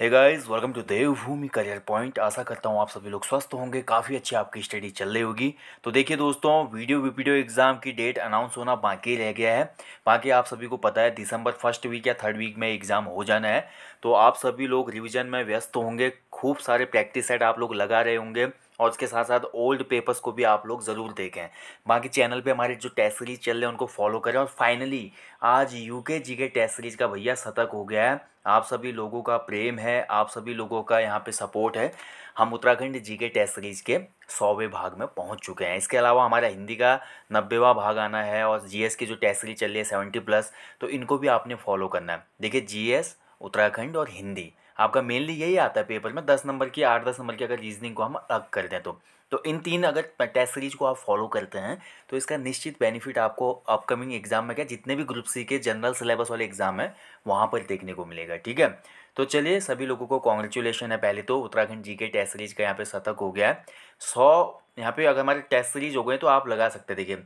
hey guys welcome to Devbhoomi career point आशा करता हूँ आप सभी लोग स्वस्थ होंगे काफ़ी अच्छी आपकी स्टडी चल रही होगी तो देखिए दोस्तों वीडियो वीपीडियो एग्ज़ाम की डेट अनाउंस होना बाकी रह गया है बाकी आप सभी को पता है दिसंबर फर्स्ट वीक या थर्ड वीक में एग्ज़ाम हो जाना है तो आप सभी लोग रिविज़न में व्यस्त होंगे खूब सारे प्रैक्टिस सेट आप लोग लगा रहे होंगे और उसके साथ साथ ओल्ड पेपर्स को भी आप लोग ज़रूर देखें बाकी चैनल पे हमारे जो टेस्ट सीरीज चल रहे हैं उनको फॉलो करें और फाइनली आज यूके जी के टेस्ट सीरीज का भैया शतक हो गया है आप सभी लोगों का प्रेम है आप सभी लोगों का यहाँ पे सपोर्ट है हम उत्तराखंड जी के टेस्ट सीरीज के सौवें भाग में पहुँच चुके हैं इसके अलावा हमारा हिंदी का नब्बेवा भाग आना है और जी की जो टेस्ट सीरीज चल रही है सेवेंटी प्लस तो इनको भी आपने फॉलो करना है देखिए जी उत्तराखंड और हिंदी आपका मेनली यही आता है पेपर में दस नंबर की आठ दस नंबर की अगर रीजनिंग को हम अलग कर दें तो तो इन तीन अगर टेस्ट सीरीज को आप फॉलो करते हैं तो इसका निश्चित बेनिफिट आपको अपकमिंग एग्जाम में क्या जितने भी ग्रुप सी के जनरल सिलेबस वाले एग्जाम है वहाँ पर देखने को मिलेगा ठीक है तो चलिए सभी लोगों को कॉन्ग्रेचुलेशन है पहले तो उत्तराखंड जी के टेस्ट सीरीज का यहाँ पे शतक हो गया है सौ यहाँ पे अगर हमारे टेस्ट सीरीज हो गए तो आप लगा सकते देखिए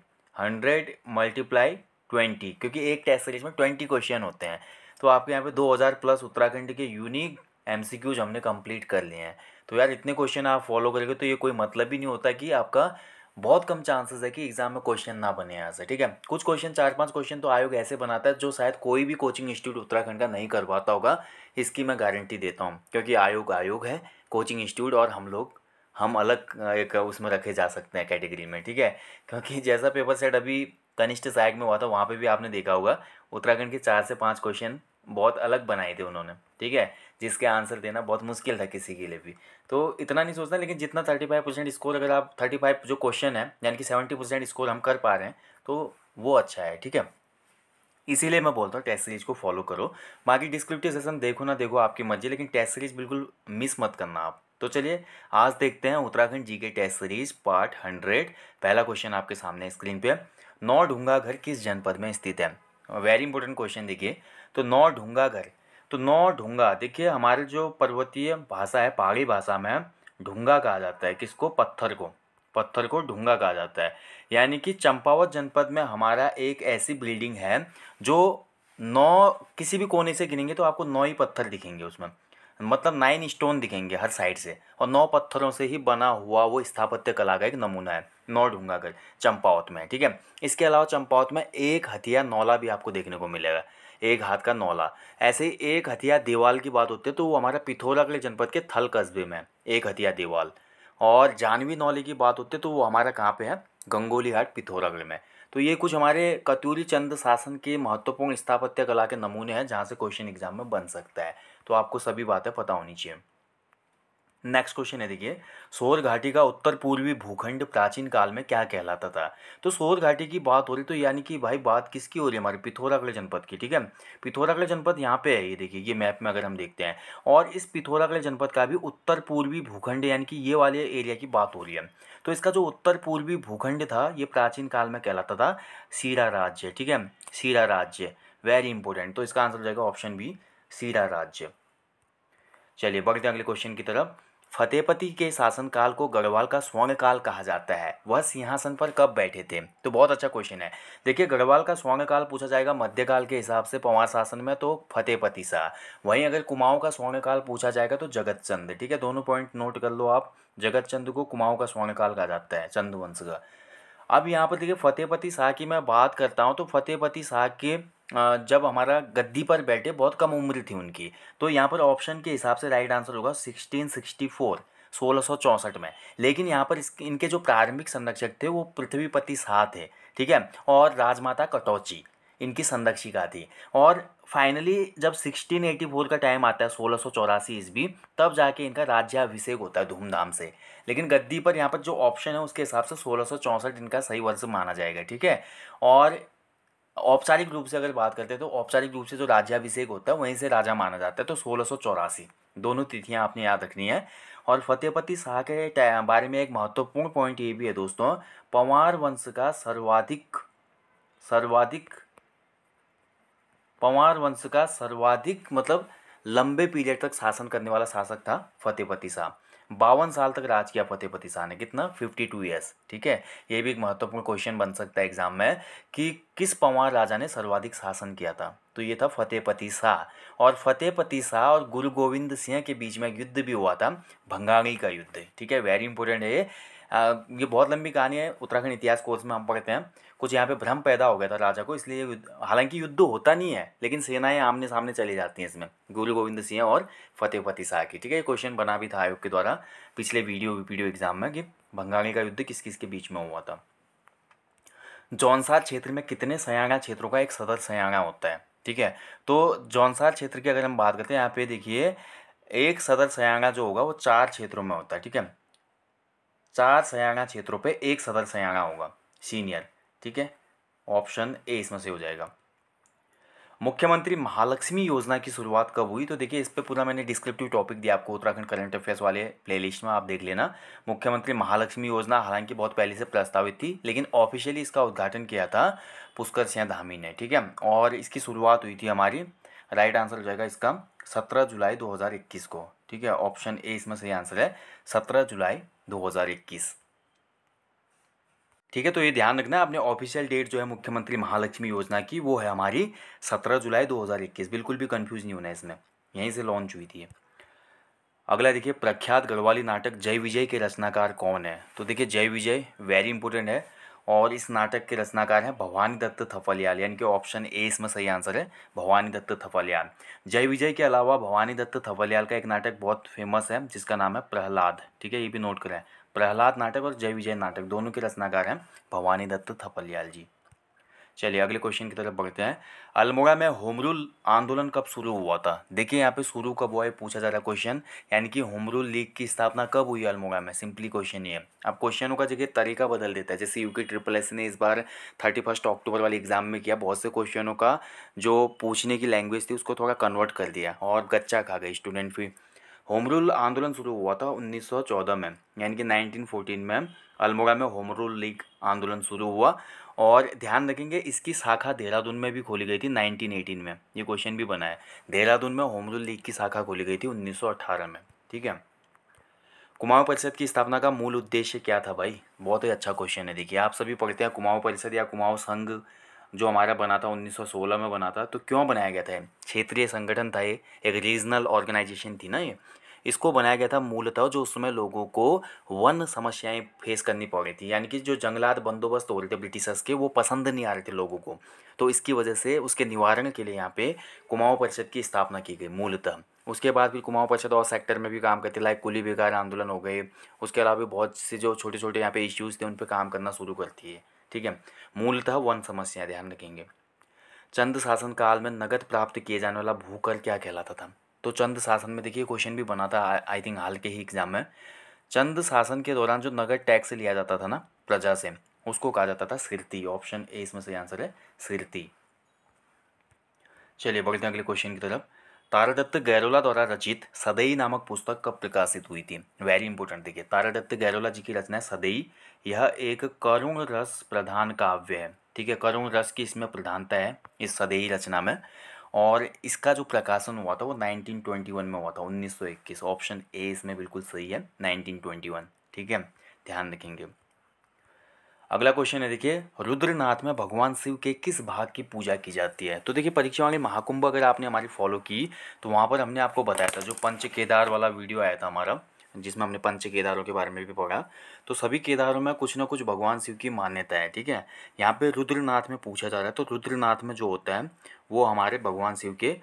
हंड्रेड मल्टीप्लाई ट्वेंटी क्योंकि एक टेस्ट सीरीज में ट्वेंटी क्वेश्चन होते हैं तो आपके यहाँ पे दो हज़ार प्लस उत्तराखंड के यूनिक एम हमने कंप्लीट कर लिए हैं तो यार इतने क्वेश्चन आप फॉलो करेंगे तो ये कोई मतलब ही नहीं होता कि आपका बहुत कम चांसेस है कि एग्जाम में क्वेश्चन ना बने यहाँ से ठीक है कुछ क्वेश्चन चार पांच क्वेश्चन तो आयोग ऐसे बनाता है जो शायद कोई भी कोचिंग इंस्टीट्यूट उत्तराखंड का नहीं करवाता होगा इसकी मैं गारंटी देता हूँ क्योंकि आयोग आयोग है कोचिंग इंस्टीट्यूट और हम लोग हम अलग एक उसमें रखे जा सकते हैं कैटेगरी में ठीक है क्योंकि जैसा पेपर सेट अभी कनिष्ठ सहायक में हुआ था वहाँ पर भी आपने देखा होगा उत्तराखंड के चार से पाँच क्वेश्चन बहुत अलग बनाए थे उन्होंने ठीक है जिसके आंसर देना बहुत मुश्किल था किसी के लिए भी तो इतना नहीं सोचना लेकिन जितना थर्टी फाइव परसेंट स्कोर अगर आप थर्टी फाइव जो क्वेश्चन है यानी कि सेवेंटी परसेंट स्कोर हम कर पा रहे हैं तो वो अच्छा है ठीक है इसीलिए मैं बोलता हूँ टेस्ट सीरीज को फॉलो करो बाकी डिस्क्रिप्टिव सेशन देखो ना देखो आपकी मर्जी लेकिन टेस्ट सीरीज बिल्कुल मिस मत करना आप तो चलिए आज देखते हैं उत्तराखंड जी के टेस्ट सीरीज पार्ट हंड्रेड पहला क्वेश्चन आपके सामने स्क्रीन पे नौ ढूंगा घर किस जनपद में स्थित है वेरी इंपॉर्टेंट क्वेश्चन देखिए तो नौ ढूंगा घर तो नौ ढूंगा देखिए हमारे जो पर्वतीय भाषा है पहाड़ी भाषा में ढूंगा कहा जाता है किसको पत्थर को पत्थर को ढूंगा कहा जाता है यानी कि चंपावत जनपद में हमारा एक ऐसी बिल्डिंग है जो नौ किसी भी कोने से गिनेंगे तो आपको नौ ही पत्थर दिखेंगे उसमें मतलब नाइन स्टोन दिखेंगे हर साइड से और नौ पत्थरों से ही बना हुआ वो स्थापत्य कला का एक नमूना है नौ ढूंगागढ़ चंपावत में ठीक है इसके अलावा चंपावत में एक हथिया नौला भी आपको देखने को मिलेगा एक हाथ का नौला ऐसे ही एक हथिया दीवाल की बात होती है तो वो हमारा पिथौरागढ़ जनपद के थल कस्बे में एक हथिया दीवाल और जानवी नौले की बात होती है तो वो हमारा कहाँ पे है गंगोली हाट पिथौरागढ़ में तो ये कुछ हमारे कत्यूरी चंद शासन के महत्वपूर्ण स्थापत्य कला के नमूने हैं जहाँ से क्वेश्चन एग्जाम में बन सकता है तो आपको सभी बातें पता होनी चाहिए नेक्स्ट क्वेश्चन है देखिए सोर घाटी का उत्तर पूर्वी भूखंड प्राचीन काल में क्या कहलाता था तो सोर घाटी की बात हो रही तो यानी कि भाई बात किसकी हो रही है हमारे पिथौरागढ़ जनपद की ठीक है पिथौरागढ़ जनपद यहाँ पे है ये देखिए ये मैप में अगर हम देखते हैं और इस पिथौरागढ़ जनपद का भी उत्तर पूर्वी भूखंड यानी कि ये वाले एरिया की बात हो रही है तो इसका जो उत्तर पूर्वी भूखंड था ये प्राचीन काल में कहलाता था सीरा राज्य ठीक है सीरा राज्य वेरी इंपॉर्टेंट तो इसका आंसर हो जाएगा ऑप्शन बी सीरा राज्य चलिए बढ़ते हैं अगले क्वेश्चन की तरफ फतेहपति के शासनकाल को गढ़वाल का स्वर्ण काल कहा जाता है वह सिंहासन पर कब बैठे थे तो बहुत अच्छा क्वेश्चन है देखिए गढ़वाल का स्वर्ण काल पूछा जाएगा मध्यकाल के हिसाब से पवार शासन में तो फतेहपति शाह वहीं अगर कुमाऊं का स्वर्ण काल पूछा जाएगा तो जगत चंद ठीक है दोनों पॉइंट नोट कर लो आप जगत चंद को कुमाऊं का स्वर्ण काल कहा जाता है चंद वंश का अब यहाँ पर देखिए फतेहपति शाह की मैं बात करता हूँ तो फतेहपति शाह के जब हमारा गद्दी पर बैठे बहुत कम उम्र थी उनकी तो यहाँ पर ऑप्शन के हिसाब से राइट आंसर होगा सिक्सटीन सिक्सटी फोर सोलह में लेकिन यहाँ पर इसके इनके जो प्रारंभिक संरक्षक थे वो पृथ्वीपति शाह थे ठीक है और राजमाता कटौची इनकी संरक्षिका थी और फाइनली जब 1684 का टाइम आता है सोलह सौ चौरासी ईस्वी तब जाके इनका राज्याभिषेक होता है धूमधाम से लेकिन गद्दी पर यहाँ पर जो ऑप्शन है उसके हिसाब से सोलह इनका सही वर्ष माना जाएगा ठीक है और औपचारिक रूप से अगर बात करते हैं तो औपचारिक रूप से जो राज्याभिषेक होता है वहीं से राजा माना जाता है तो सोलह दोनों तिथियां आपने याद रखनी है और फतेहपति शाह के बारे में एक महत्वपूर्ण पॉइंट ये भी है दोस्तों पंवार वंश का सर्वाधिक सर्वाधिक पंवार वंश का सर्वाधिक मतलब लंबे पीरियड तक शासन करने वाला शासक था फतेहपति शाह बावन साल तक राज किया फतेहपति शाह ने कितना फिफ्टी टू ईयर्स ठीक है ये भी एक महत्वपूर्ण क्वेश्चन बन सकता है एग्जाम में कि किस पंवार राजा ने सर्वाधिक शासन किया था तो ये था फतेहपति शाह और फतेहपति शाह और गुरु गोविंद सिंह के बीच में युद्ध भी हुआ था भंगाली का युद्ध ठीक है वेरी इंपॉर्टेंट है ये ये बहुत लंबी कहानी है उत्तराखंड इतिहास कोर्स में हम पढ़ते हैं कुछ यहाँ पे भ्रम पैदा हो गया था राजा को इसलिए हालांकि युद्ध तो होता नहीं है लेकिन सेनाएं आमने सामने चली जाती हैं इसमें गुरु गोविंद सिंह और फतेह फतेह शाह की ठीक है ये क्वेश्चन बना भी था आयोग के द्वारा पिछले वीडियो वीडियो एग्जाम में कि बंगाली का युद्ध किस किस के बीच में हुआ था जौनसार क्षेत्र में कितने सयाना क्षेत्रों का एक सदर सयाना होता है ठीक है तो जौनसार क्षेत्र की अगर हम बात करते हैं यहाँ पे देखिए एक सदर सयाना जो होगा वो चार क्षेत्रों में होता है ठीक है चार सयाणा क्षेत्रों पे एक सदर सयाणा होगा सीनियर ठीक है ऑप्शन ए इसमें से हो जाएगा मुख्यमंत्री महालक्ष्मी योजना की शुरुआत कब हुई तो देखिए इस पर पूरा मैंने डिस्क्रिप्टिव टॉपिक दिया आपको उत्तराखंड करंट अफेयर्स वाले प्लेलिस्ट में आप देख लेना मुख्यमंत्री महालक्ष्मी योजना हालांकि बहुत पहले से प्रस्तावित थी लेकिन ऑफिशियली इसका उद्घाटन किया था पुष्कर सिंह धामी ने ठीक है और इसकी शुरुआत हुई थी हमारी राइट आंसर हो जाएगा इसका सत्रह जुलाई 2021 को ठीक है ऑप्शन ए इसमें सही आंसर है सत्रह जुलाई 2021 ठीक है तो ये ध्यान रखना आपने ऑफिशियल डेट जो है मुख्यमंत्री महालक्ष्मी योजना की वो है हमारी सत्रह जुलाई 2021 बिल्कुल भी कंफ्यूज नहीं होना इसमें यहीं से लॉन्च हुई थी अगला देखिए प्रख्यात गढ़वाली नाटक जय विजय के रचनाकार कौन है तो देखिए जय विजय वेरी इंपॉर्टेंट है और इस नाटक के रचनाकार हैं भवानी दत्त थफलियाल यानी कि ऑप्शन ए इसमें सही आंसर है भवानी दत्त थफलियाल जय विजय के अलावा भवानी दत्त थफलियाल का एक नाटक बहुत फेमस है जिसका नाम है प्रहलाद ठीक है ये भी नोट करें प्रहलाद नाटक और जय विजय नाटक दोनों के रचनाकार हैं भवानी दत्त थपलियाल जी चलिए अगले क्वेश्चन की तरफ बढ़ते हैं अल्मोड़ा में होमरूल आंदोलन कब शुरू हुआ था देखिए यहाँ पे शुरू कब हुआ है पूछा जा रहा है क्वेश्चन यानी कि होमरूल लीग की स्थापना कब हुई अल्मोड़ा में सिंपली क्वेश्चन ये अब क्वेश्चनों का जगह तरीका बदल देता है जैसे यूके ट्रिपल एस ने इस बार थर्टी फर्स्ट अक्टूबर वाले एग्जाम में किया बहुत से क्वेश्चनों का जो पूछने की लैंग्वेज थी उसको थोड़ा कन्वर्ट कर दिया और गच्चा खा गई स्टूडेंट फी होमरुल आंदोलन शुरू हुआ था उन्नीस में यानी कि नाइनटीन में अल्मोड़ा में होम लीग आंदोलन शुरू हुआ और ध्यान रखेंगे इसकी शाखा देहरादून में भी खोली गई थी 1918 में ये क्वेश्चन भी बना है देहरादून में होम रूल लीग की शाखा खोली गई थी 1918 में ठीक है कुमाऊं परिषद की स्थापना का मूल उद्देश्य क्या था भाई बहुत ही अच्छा क्वेश्चन है देखिए आप सभी पढ़ते हैं कुमाऊं परिषद या कुमाऊं संघ जो हमारा बना था उन्नीस में बना था तो क्यों बनाया गया था क्षेत्रीय संगठन था ये एक रीजनल ऑर्गेनाइजेशन थी ना ये इसको बनाया गया था मूलतः जो उसमें लोगों को वन समस्याएं फेस करनी पड़ रही थी यानी कि जो जंगलात बंदोबस्त हो रहे थे ब्रिटिशर्स के वो पसंद नहीं आ रहे थे लोगों को तो इसकी वजह से उसके निवारण के लिए यहाँ पे कुमाऊं परिषद की स्थापना की गई मूलतः उसके बाद फिर कुमाऊं परिषद और सेक्टर में भी काम करते लाइक कुली बेकार आंदोलन हो गए उसके अलावा भी बहुत से जो छोटे छोटे यहाँ पे इश्यूज़ थे उन पर काम करना शुरू करती है ठीक है मूलतः वन समस्याएं ध्यान रखेंगे चंद शासन काल में नगद प्राप्त किए जाने वाला भूकर क्या कहलाता था तो चंद शासन में देखिए क्वेश्चन भी बना था आई थिंक हाल के ही एग्ज़ाम में चंद शासन के दौरान जो नगर टैक्स लिया जाता था ना प्रजा से उसको कहा जाता था सिरती ऑप्शन ए इसमें से आंसर है सिरती चलिए बढ़ते हैं अगले क्वेश्चन की तरफ तारादत्त गैरोला द्वारा रचित सदई नामक पुस्तक कब प्रकाशित हुई थी वेरी इंपॉर्टेंट देखिए तारादत्त गैरोला जी की रचना है सदई यह एक करुण रस प्रधान काव्य है ठीक है करुण रस की इसमें प्रधानता है इस सदई रचना में और इसका जो प्रकाशन हुआ था वो 1921 में हुआ था 1921 ऑप्शन ए इसमें बिल्कुल सही है 1921 ठीक है ध्यान रखेंगे अगला क्वेश्चन है देखिए रुद्रनाथ में भगवान शिव के किस भाग की पूजा की जाती है तो देखिए परीक्षा वाले महाकुंभ अगर आपने हमारी फॉलो की तो वहाँ पर हमने आपको बताया था जो पंच केदार वाला वीडियो आया था हमारा जिसमें हमने पंच केदारों के बारे में भी पढ़ा तो सभी केदारों में कुछ ना कुछ भगवान शिव की मान्यता है ठीक है यहाँ पे रुद्रनाथ में पूछा जा रहा है तो रुद्रनाथ में जो होता है वो हमारे भगवान शिव के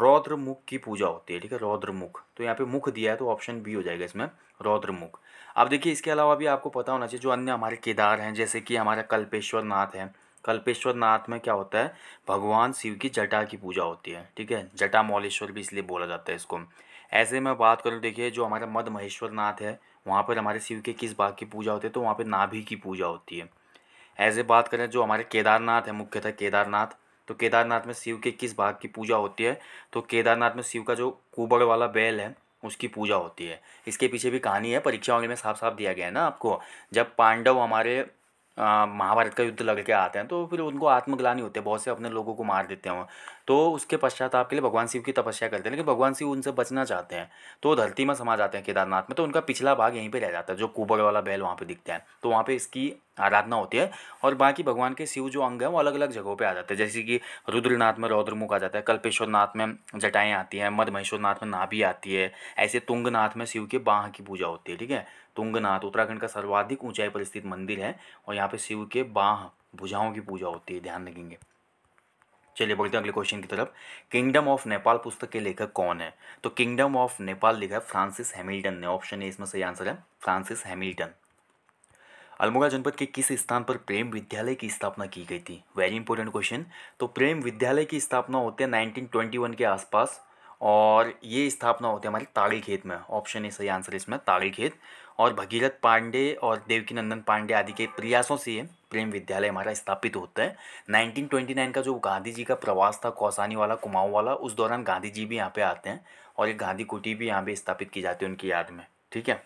रौद्रमुख की पूजा होती है ठीक है रौद्रमुख तो यहाँ पे मुख दिया है तो ऑप्शन बी हो जाएगा इसमें रौद्रमुख अब देखिए इसके अलावा भी आपको पता होना चाहिए जो अन्य हमारे केदार हैं जैसे कि हमारा कल्पेश्वर नाथ है कल्पेश्वर नाथ में क्या होता है भगवान शिव की जटा की पूजा होती है ठीक है जटा मौलेश्वर भी इसलिए बोला जाता है इसको ऐसे में बात करूँ देखिए जो हमारा मध महेश्वर नाथ है वहाँ पर हमारे शिव के किस भाग की पूजा होती है तो वहाँ पर नाभी की पूजा होती है ऐसे बात करें जो हमारे केदारनाथ है मुख्यतः केदारनाथ तो केदारनाथ में शिव के किस भाग की पूजा होती है तो केदारनाथ में शिव का जो कुबड़ वाला बैल है उसकी पूजा होती है इसके पीछे भी कहानी है परीक्षा में साफ साफ दिया गया है ना आपको जब पांडव हमारे महाभारत का युद्ध लड़ के आते हैं तो फिर उनको आत्मग्लानी होती है बहुत से अपने लोगों को मार देते हैं तो उसके पश्चात आपके लिए भगवान शिव की तपस्या करते हैं लेकिन भगवान शिव उनसे बचना चाहते हैं तो धरती में समा जाते हैं केदारनाथ में तो उनका पिछला भाग यहीं पर रह जाता है जो कुबर वाला बैल वहाँ पर दिखता है तो वहाँ पर इसकी आराधना होती है और बाकी भगवान के शिव जो अंग हैं वो अलग अलग जगहों पर आ जाते हैं जैसे कि रुद्रनाथ में रौद्रमुख आ जाता है कल्पेश्वर नाथ में जटाएँ आती हैं मध महेश्वरनाथ में नाभी आती है ऐसे तुंगनाथ में शिव के बाह की पूजा होती है ठीक है तुंगनाथ उत्तराखंड का सर्वाधिक ऊंचाई पर स्थित मंदिर है और यहाँ पे शिव के बाह भुजाओं की पूजा होती है ध्यान रखेंगे चलिए बढ़ते हैं अगले क्वेश्चन की तरफ किंगडम ऑफ नेपाल पुस्तक के लेखक कौन है तो किंगडम ऑफ नेपाल लिखा है फ्रांसिस हैमिल्टन ने ऑप्शन ए इसमें सही आंसर है फ्रांसिस हैमिल्टन अल्मोड़ा जनपद के किस स्थान पर प्रेम विद्यालय की स्थापना की गई थी वेरी इंपॉर्टेंट क्वेश्चन तो प्रेम विद्यालय की स्थापना होती है नाइनटीन के आसपास और ये स्थापना होती है हमारी ताड़ी खेत में ऑप्शन ए सही आंसर इसमें ताड़ी खेत और भगीरथ पांडे और देवकीनंदन पांडे आदि के प्रयासों से प्रेम विद्यालय हमारा स्थापित होता है 1929 का जो गांधी जी का प्रवास था कौसानी वाला कुमाऊं वाला उस दौरान गांधी जी भी यहाँ पे आते हैं और एक गांधी कुटी भी यहाँ पे स्थापित की जाती है उनकी याद में ठीक है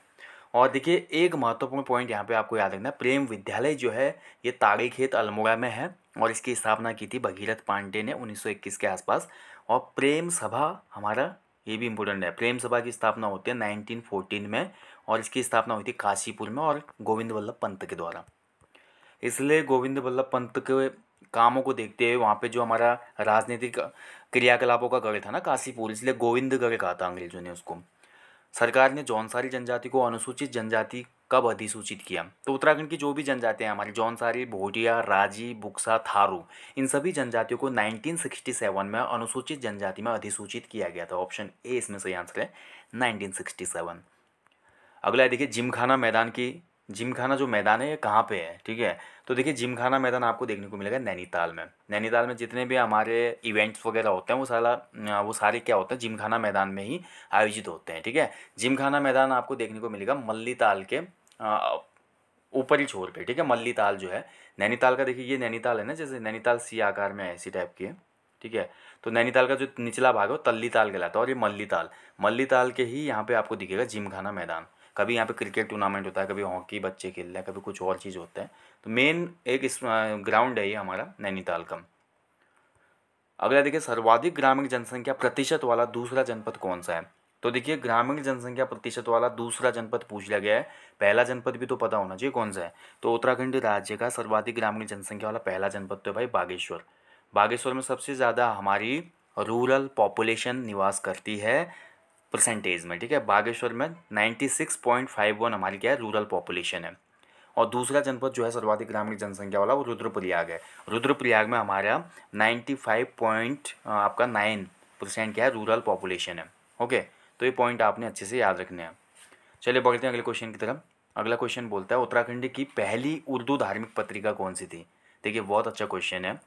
और देखिए एक महत्वपूर्ण पॉइंट यहाँ पे आपको याद रखना है प्रेम विद्यालय जो है ये ताड़ी खेत अल्मोड़ा में है और इसकी स्थापना की थी भगीरथ पांडे ने 1921 के आसपास और प्रेम सभा हमारा ये भी इम्पोर्टेंट है प्रेम सभा की स्थापना होती है 1914 में और इसकी स्थापना हुई थी काशीपुर में और गोविंद वल्लभ पंत के द्वारा इसलिए गोविंद वल्लभ पंत के कामों को देखते हुए वहाँ पे जो हमारा राजनीतिक क्रियाकलापों का गढ़ था ना काशीपुर इसलिए गोविंदगढ़ कहा था अंग्रेजों ने उसको सरकार ने जौनसारी जनजाति को अनुसूचित जनजाति कब अधिसूचित किया तो उत्तराखंड की जो भी जनजातियाँ हमारी जौनसारी भोटिया राजी बुक्सा थारू इन सभी जनजातियों को 1967 में अनुसूचित जनजाति में अधिसूचित किया गया था ऑप्शन ए इसमें सही आंसर है नाइनटीन अगला है देखिए जिमखाना मैदान की जिमखाना जो मैदान है ये कहाँ पे है ठीक है तो देखिए जिमखाना मैदान आपको देखने को मिलेगा नैनीताल में नैनीताल में जितने भी हमारे इवेंट्स वगैरह होते हैं वो सारा वो सारे क्या होते हैं जिमखाना मैदान में ही आयोजित होते हैं ठीक है जिमखाना मैदान आपको देखने को मिलेगा मल्ली ताल के ऊपरी छोर पर ठीक है मल्ली ताल जो है नैनीताल का देखिए ये नैनीताल है ना जैसे नैनीताल सी आकार में है टाइप की है ठीक है तो नैनीताल का जो निचला भाग है वो तल्ली ताल कहलाता है और ये मल्ली ताल मल्ली ताल के ही यहाँ पे आपको दिखेगा जिमखाना मैदान कभी यहाँ पे क्रिकेट टूर्नामेंट होता है कभी हॉकी बच्चे खेल रहे हैं कभी कुछ और चीज़ होता है तो मेन एक इस ग्राउंड है ये हमारा नैनीताल का अगला देखिए सर्वाधिक ग्रामीण जनसंख्या प्रतिशत वाला दूसरा जनपद कौन सा है तो देखिए ग्रामीण जनसंख्या प्रतिशत वाला दूसरा जनपद पूछ लिया गया है पहला जनपद भी तो पता होना चाहिए कौन सा है तो उत्तराखंड राज्य का सर्वाधिक ग्रामीण जनसंख्या वाला पहला जनपद तो है भाई बागेश्वर बागेश्वर में सबसे ज़्यादा हमारी रूरल पॉपुलेशन निवास करती है परसेंटेज में ठीक है बागेश्वर में ninety six point five one हमारी क्या है रूरल पॉपुलेशन है और दूसरा जनपद जो है सर्वाधिक ग्रामीण जनसंख्या वाला वो रुद्रप्रयाग है रुद्रप्रयाग में हमारा नाइन्टी फाइव पॉइंट आपका नाइन परसेंट क्या है रूरल पॉपुलेशन है ओके तो ये पॉइंट आपने अच्छे से याद रखने हैं चलिए बढ़ते हैं अगले क्वेश्चन की तरफ अगला क्वेश्चन बोलता है उत्तराखंड की पहली उर्दू धार्मिक पत्रिका कौन सी थी देखिए बहुत अच्छा क्वेश्चन है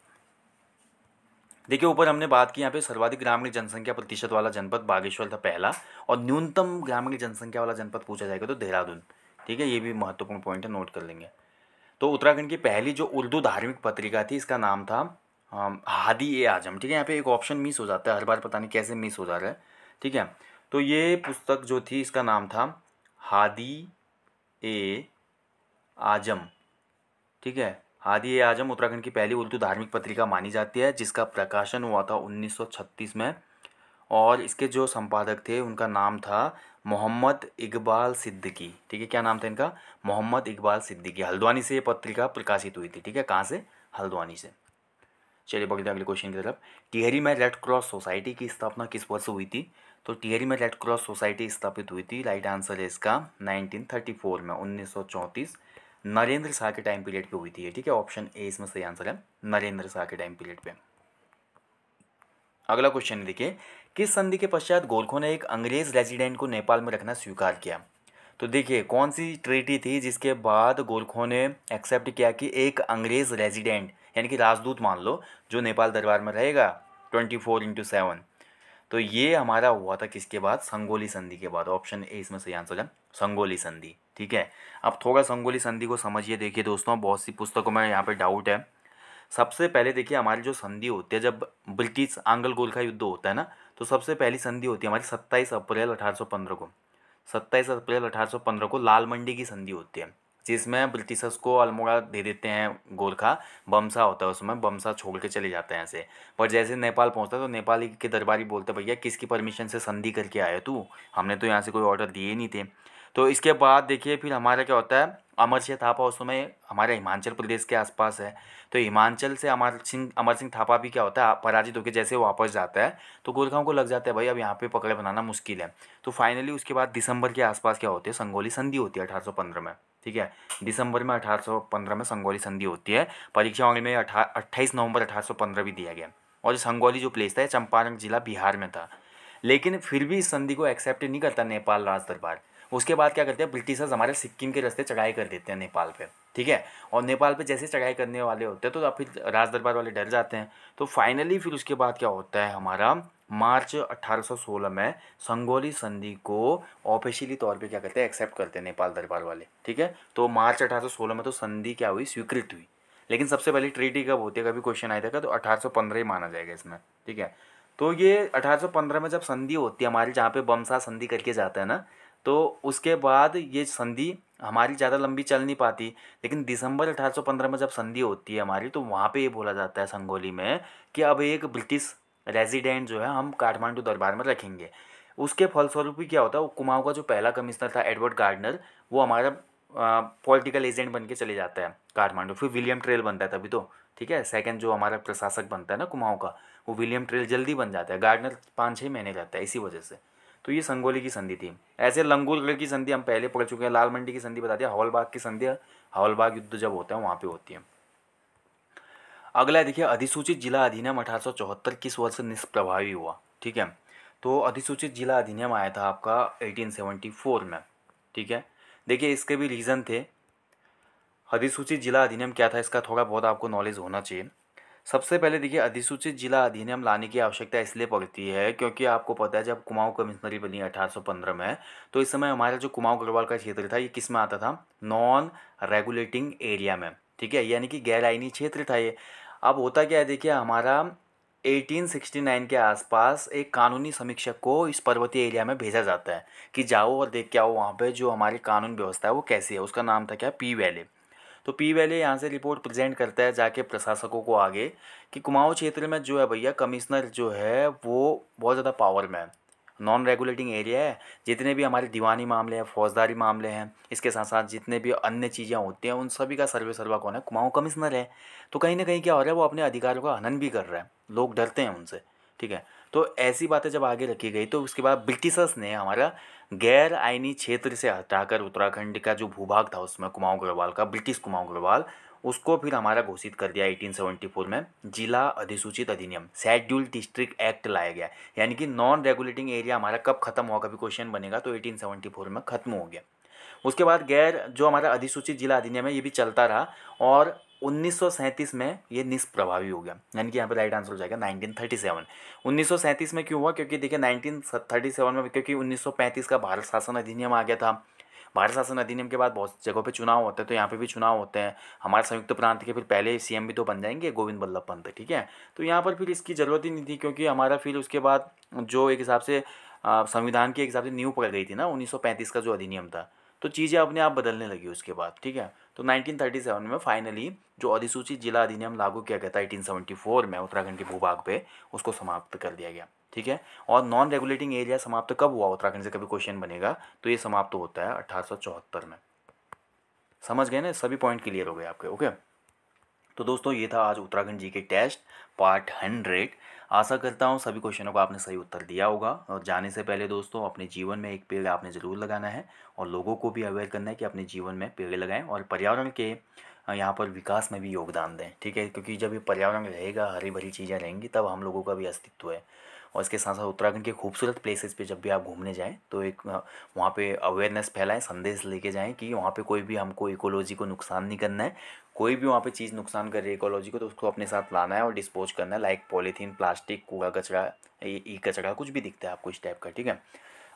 देखिए ऊपर हमने बात की यहाँ पे सर्वाधिक ग्रामीण जनसंख्या प्रतिशत वाला जनपद बागेश्वर था पहला और न्यूनतम ग्रामीण जनसंख्या वाला जनपद पूछा जाएगा तो देहरादून ठीक है ये भी महत्वपूर्ण पॉइंट है नोट कर लेंगे तो उत्तराखंड की पहली जो उर्दू धार्मिक पत्रिका थी इसका नाम था हादी ए आजम ठीक है यहाँ पे एक ऑप्शन मिस हो जाता है हर बार पता नहीं कैसे मिस हो जा रहा है ठीक है तो ये पुस्तक जो थी इसका नाम था हादी ए आजम ठीक है आदि ए आजम उत्तराखंड की पहली उर्दू धार्मिक पत्रिका मानी जाती है जिसका प्रकाशन हुआ था 1936 में और इसके जो संपादक थे उनका नाम था मोहम्मद इकबाल सिद्दीकी ठीक है क्या नाम था इनका मोहम्मद इकबाल सिद्दीकी हल्द्वानी से ये पत्रिका प्रकाशित हुई थी ठीक है कहाँ से हल्द्वानी से चलिए बढ़ते तो अगले क्वेश्चन की तरफ टिहरी में रेड क्रॉस सोसाइटी की स्थापना किस वर्ष हुई थी तो टिहरी में रेड क्रॉस सोसाइटी स्थापित हुई थी राइट आंसर है इसका 1934 में चौंतीस नरेंद्र शाह के टाइम पीरियड पे हुई थी ठीक है ऑप्शन ए इसमें सही आंसर है नरेंद्र शाह के टाइम पीरियड पे अगला क्वेश्चन देखिए किस संधि के पश्चात गोलखों ने एक अंग्रेज रेजिडेंट को नेपाल में रखना स्वीकार किया तो देखिए कौन सी ट्रीटी थी जिसके बाद गोलखों ने एक्सेप्ट किया कि एक अंग्रेज रेजिडेंट यानी कि राजदूत मान लो जो नेपाल दरबार में रहेगा ट्वेंटी फोर इंटू सेवन तो ये हमारा हुआ था किसके बाद संगोली संधि के बाद ऑप्शन ए इसमें सही आंसर है संगोली संधि ठीक है अब थोड़ा संगोली संधि को समझिए देखिए दोस्तों बहुत सी पुस्तकों में यहाँ पर डाउट है सबसे पहले देखिए हमारी जो संधि होती है जब ब्रिटिश आंगल गोलखा युद्ध होता है ना तो सबसे पहली संधि होती है हमारी सत्ताईस अप्रैल अठारह को सत्ताईस अप्रैल अठारह को लाल मंडी की संधि होती है जिसमें ब्रिटिशर्स को अल्मोड़ा दे देते हैं गोरखा बमसा होता है उसमें बमसा छोड़ के चले जाते हैं ऐसे पर जैसे नेपाल पहुँचता है तो नेपाली के दरबारी बोलते हैं भैया किसकी परमिशन से संधि करके आए तू हमने तो यहाँ से कोई ऑर्डर दिए नहीं थे तो इसके बाद देखिए फिर हमारा क्या होता है अमर सिंह थापा उस समय हमारे हिमाचल प्रदेश के आसपास है तो हिमाचल से अमर सिंह अमर सिंह थापा भी क्या होता है पराजित होकर जैसे वापस जाता है तो गोरखाओं को लग जाता है भाई अब यहाँ पे पकड़े बनाना मुश्किल है तो फाइनली उसके बाद दिसंबर के आसपास क्या होती है संगोली संधि होती है अठारह में ठीक है दिसंबर में अठारह में संगोली संधि होती है परीक्षा वांग्ल में अठा अट्ठाईस नवंबर अठारह भी दिया गया और संगोली जो प्लेस था चंपारण जिला बिहार में था लेकिन फिर भी इस संधि को एक्सेप्ट नहीं करता नेपाल राज दरबार उसके बाद क्या करते हैं ब्रिटिशर्स हमारे सिक्किम के रास्ते चढ़ाई कर देते हैं नेपाल पे ठीक है और नेपाल पे जैसे चढ़ाई करने वाले होते हैं तो फिर राज दरबार वाले डर जाते हैं तो फाइनली फिर उसके बाद क्या होता है हमारा मार्च 1816 में संगोली संधि को ऑफिशियली तौर पे क्या करते हैं एक्सेप्ट करते हैं नेपाल दरबार वाले ठीक है तो मार्च 1816 में तो संधि क्या हुई स्वीकृत हुई लेकिन सबसे पहले ट्रीटी कब होती है कभी क्वेश्चन आया था तो 1815 ही माना जाएगा इसमें ठीक है तो ये 1815 में जब संधि होती है हमारी जहाँ पे बमसा संधि करके जाता है ना तो उसके बाद ये संधि हमारी ज़्यादा लंबी चल नहीं पाती लेकिन दिसंबर 1815 में जब संधि होती है हमारी तो वहाँ पे ये बोला जाता है संगोली में कि अब एक ब्रिटिश रेजिडेंट जो है हम काठमांडू दरबार में रखेंगे उसके फलस्वरूप भी क्या होता है कुमाऊँ का जो पहला कमिश्नर था एडवर्ड गार्डनर वो हमारा पॉलिटिकल एजेंट बन के चले जाता है काठमांडू फिर विलियम ट्रेल बनता है तभी तो ठीक है सेकंड जो हमारा प्रशासक बनता है ना कुमाऊँ का वो विलियम ट्रेल जल्दी बन जाता है गार्डनर पाँच छः महीने रहता है इसी वजह से तो ये संगोली की संधि थी ऐसे लंगूलगढ़ की संधि हम पहले पकड़ चुके हैं लाल मंडी की संधि बता दिया हवलबाग की संधि हवलबाग युद्ध जब होता है वहाँ पे होती है अगला देखिए अधिसूचित जिला अधिनियम अठारह सौ चौहत्तर किस वर्ष निष्प्रभावी हुआ ठीक है तो अधिसूचित जिला अधिनियम आया था आपका 1874 में ठीक है देखिए इसके भी रीज़न थे अधिसूचित जिला अधिनियम क्या था इसका थोड़ा बहुत आपको नॉलेज होना चाहिए सबसे पहले देखिए अधिसूचित जिला अधिनियम लाने की आवश्यकता इसलिए पड़ती है क्योंकि आपको पता है जब कुमाऊं कमिश्नरी बनी पंद्रह में तो इस समय हमारा जो कुमाऊं गढ़वाल का क्षेत्र था ये किस में आता था नॉन रेगुलेटिंग एरिया में ठीक है यानी कि गैर आइनी क्षेत्र था ये अब होता क्या है देखिए हमारा 1869 के आसपास एक कानूनी समीक्षक को इस पर्वतीय एरिया में भेजा जाता है कि जाओ और देख के आओ वहाँ पे जो हमारी कानून व्यवस्था है वो कैसी है उसका नाम था क्या पी वैले तो पी वैल्यू यहाँ से रिपोर्ट प्रेजेंट करता है जाके प्रशासकों को आगे कि कुमाऊँ क्षेत्र में जो है भैया कमिश्नर जो है वो बहुत ज़्यादा पावर में है नॉन रेगुलेटिंग एरिया है जितने भी हमारे दीवानी मामले हैं फौजदारी मामले हैं इसके साथ साथ जितने भी अन्य चीज़ें होती हैं उन सभी का सर्वे सर्वा कौन है कुमाऊँ कमिश्नर है तो कहीं ना कहीं क्या हो रहा है वो अपने अधिकारों का हनन भी कर रहा है लोग डरते हैं उनसे ठीक है तो ऐसी बातें जब आगे रखी गई तो उसके बाद ब्रिटिशर्स ने हमारा गैर आईनी क्षेत्र से हटाकर उत्तराखंड का जो भूभाग था उसमें कुमाऊं अग्रवाल का ब्रिटिश कुमाऊं अग्रवाल उसको फिर हमारा घोषित कर दिया 1874 में जिला अधिसूचित अधिनियम शेड्यूल डिस्ट्रिक्ट एक्ट लाया गया यानी कि नॉन रेगुलेटिंग एरिया हमारा कब खत्म हुआ कभी क्वेश्चन बनेगा तो 1874 में खत्म हो गया उसके बाद गैर जो हमारा अधिसूचित जिला अधिनियम है ये भी चलता रहा और 1937 में ये निष्प्रभावी हो गया यानी कि यहाँ पे राइट आंसर हो जाएगा 1937 1937 में क्यों हुआ क्योंकि देखिए 1937 में क्योंकि 1935 का भारत शासन अधिनियम आ गया था भारत शासन अधिनियम के बाद बहुत जगहों पे चुनाव होते हैं तो यहाँ पे भी चुनाव होते हैं हमारे संयुक्त तो प्रांत के फिर पहले सीएम भी तो बन जाएंगे गोविंद वल्लभ पंत ठीक है तो यहाँ पर फिर इसकी ज़रूरत ही नहीं थी क्योंकि हमारा फिर उसके बाद जो एक हिसाब से संविधान के हिसाब से न्यू पकड़ गई थी ना 1935 का जो अधिनियम था तो चीज़ें अपने आप बदलने लगी उसके बाद ठीक है तो 1937 में फाइनली जो अधिसूचित जिला अधिनियम लागू किया गया था 1874 में उत्तराखंड के भूभाग पे उसको समाप्त कर दिया गया ठीक है और नॉन रेगुलेटिंग एरिया समाप्त कब हुआ उत्तराखंड से कभी क्वेश्चन बनेगा तो ये समाप्त होता है अठारह में समझ गए ना सभी पॉइंट क्लियर हो गए आपके ओके तो दोस्तों ये था आज उत्तराखंड जी के टेस्ट पार्ट हंड्रेड आशा करता हूँ सभी क्वेश्चनों को आपने सही उत्तर दिया होगा और जाने से पहले दोस्तों अपने जीवन में एक पेड़ आपने ज़रूर लगाना है और लोगों को भी अवेयर करना है कि अपने जीवन में पेड़ लगाएं और पर्यावरण के यहाँ पर विकास में भी योगदान दें ठीक है क्योंकि जब ये पर्यावरण रहेगा हरी भरी चीज़ें रहेंगी तब हम लोगों का भी अस्तित्व है और इसके साथ साथ उत्तराखंड के खूबसूरत प्लेसेस पे जब भी आप घूमने जाएँ तो एक वहाँ पे अवेयरनेस फैलाएं संदेश लेके जाएँ कि वहाँ पे कोई भी हमको इकोलॉजी को नुकसान नहीं करना है कोई भी वहाँ पे चीज़ नुकसान कर रही है इकोलॉजी को तो उसको अपने साथ लाना है और डिस्पोज करना है लाइक पॉलीथीन प्लास्टिक कूड़ा कचरा ई कचरा कुछ भी दिखता है आपको इस टाइप का ठीक है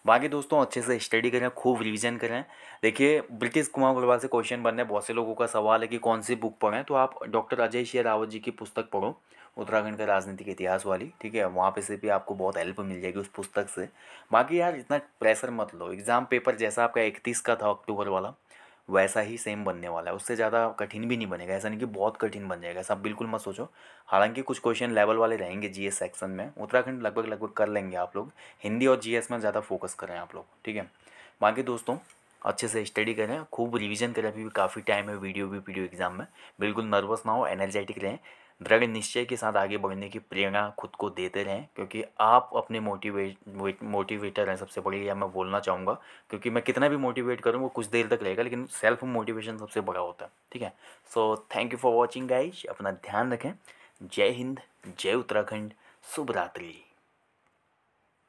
बाकी दोस्तों अच्छे से स्टडी करें खूब रिवीजन करें देखिए ब्रिटिश कुमार अग्रवाल से क्वेश्चन बनने बहुत से लोगों का सवाल है कि कौन सी बुक पढ़ें तो आप डॉक्टर अजय शेर रावत जी की पुस्तक पढ़ो उत्तराखंड का राजनीतिक इतिहास वाली ठीक है वहाँ पे से भी आपको बहुत हेल्प मिल जाएगी उस पुस्तक से बाकी यार इतना प्रेशर मत लो एग्ज़ाम पेपर जैसा आपका इकतीस का था अक्टूबर वाला वैसा ही सेम बनने वाला है उससे ज़्यादा कठिन भी नहीं बनेगा ऐसा नहीं कि बहुत कठिन बन जाएगा ऐसा बिल्कुल मत सोचो हालांकि कुछ क्वेश्चन लेवल वाले रहेंगे जीएस सेक्शन में उत्तराखंड लगभग लगभग कर लेंगे आप लोग हिंदी और जीएस में ज़्यादा फोकस करें आप लोग ठीक है बाकी दोस्तों अच्छे से स्टडी करें खूब रिविजन करें अभी भी काफ़ी टाइम है वीडियो भी पीडियो एग्जाम में बिल्कुल नर्वस ना हो एनर्जेटिक रहें दृढ़ निश्चय के साथ आगे बढ़ने की प्रेरणा खुद को देते रहें क्योंकि आप अपने मोटिवेट मोटिवेटर हैं सबसे बड़ी या मैं बोलना चाहूँगा क्योंकि मैं कितना भी मोटिवेट करूँ वो कुछ देर तक रहेगा लेकिन सेल्फ मोटिवेशन सबसे बड़ा होता है ठीक है so thank you for watching guys अपना ध्यान रखें जय हिंद जय उत्तराखंड शुभ रात्रि